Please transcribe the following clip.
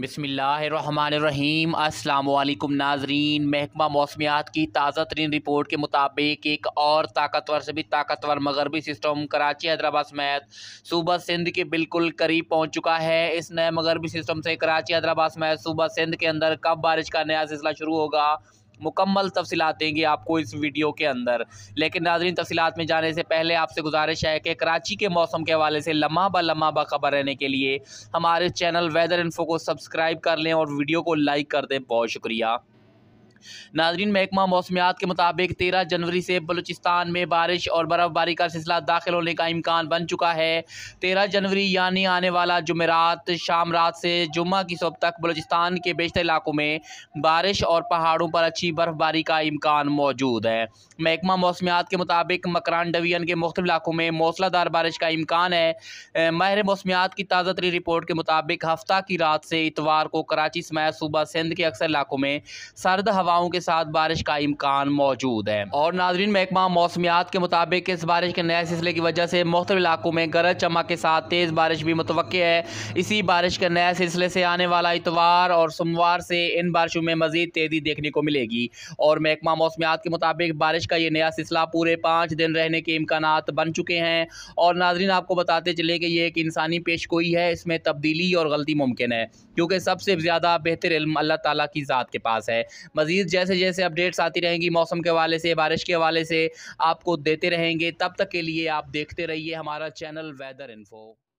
बसमीम् अल्लाम नाजरीन महकमा मौसमियात की ताज़ा तरीन रिपोर्ट के मुताबिक एक और ताकतवर से भी ताकतवर मगरबी सिस्टम कराची हैदराबाद समेत सूबा सिंध के बिल्कुल करीब पहुँच चुका है इस नए मगरबी सिस्टम से कराची हैदराबाद समेत सूबह सिंध के अंदर कब बारिश का नया सिलसिला शुरू होगा मुकम्मल तफसीत देंगे आपको इस वीडियो के अंदर लेकिन नाजरीन तफसीत में जाने से पहले आपसे गुजारिश है कि कराची के मौसम के हवाले से लम्हा ब लम्हा बबर रहने के लिए हमारे चैनल वेदर इन्फो को सब्सक्राइब कर लें और वीडियो को लाइक कर दें बहुत शुक्रिया नाजरीन महकमा मौसमियात के मुताबिक तेरह जनवरी से बलूचिस्तान में बारिश और बर्फ़बारी का सिलसिला दाखिल होने का इम्कान बन चुका है तेरह जनवरी यानी आने वाला जुमेरात शाम रात से जुम्मा की सुबह तक बलूचिस्तान के बेशतर इलाकों में बारिश और पहाड़ों पर अच्छी बर्फ़बारी का इम्कान मौजूद है महकमा मौसमियात के मुताबिक मकरान डवीन के मुख्त इलाकों में मौसलाधार बारिश का इम्कान है माहिर मौसमियात की ताज़ा तरी रिपोर्ट के मुताबिक हफ्ता की रात से इतवार को कराची समेत सूबा सिंध के अक्सर इलाकों में सर्द हवाओं के साथ बारिश का इम्कान मौजूद है और नाजरीन महकमा मौसमियात के मुताबिक इस बारिश के नए सिलसिले की वजह से मुख्त इलाकों में गरज चमक के साथ तेज़ बारिश भी मुतव है इसी बारिश के नए सिलसिले से आने वाला इतवार और सोमवार से इन बारिशों में मजीद तेज़ी देखने को मिलेगी और महकमा मौसमियात के मुताबिक बारिश का ये नया सिलसिला पूरे पाँच दिन रहने के इम्कान बन चुके हैं और नाजरीन आपको बताते चले कि ये एक इंसानी पेश गोई है इसमें तब्दीली और गलती मुमकिन है क्योंकि सबसे ज़्यादा बेहतर इल्म अल्लाह ताला की ज़ात के पास है मज़ीद जैसे जैसे अपडेट्स आती रहेंगी मौसम के हवाले से बारिश के हवाले से आपको देते रहेंगे तब तक के लिए आप देखते रहिए हमारा चैनल वेदर इन्फो